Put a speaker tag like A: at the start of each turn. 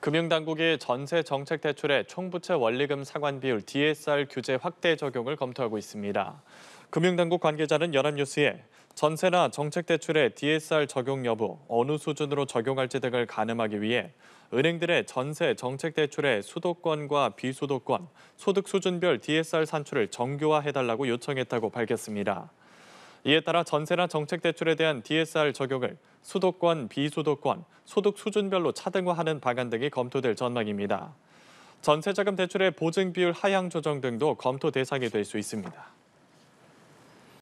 A: 금융당국이 전세 정책 대출의 총부채 원리금 상환 비율 DSR 규제 확대 적용을 검토하고 있습니다. 금융당국 관계자는 연합뉴스에 전세나 정책 대출의 DSR 적용 여부, 어느 수준으로 적용할지 등을 가늠하기 위해 은행들의 전세 정책 대출의 수도권과 비수도권, 소득 수준별 DSR 산출을 정교화해달라고 요청했다고 밝혔습니다. 이에 따라 전세나 정책 대출에 대한 DSR 적용을 수도권, 비수도권, 소득 수준별로 차등화하는 방안 등이 검토될 전망입니다. 전세자금 대출의 보증 비율 하향 조정 등도 검토 대상이 될 수 있습니다.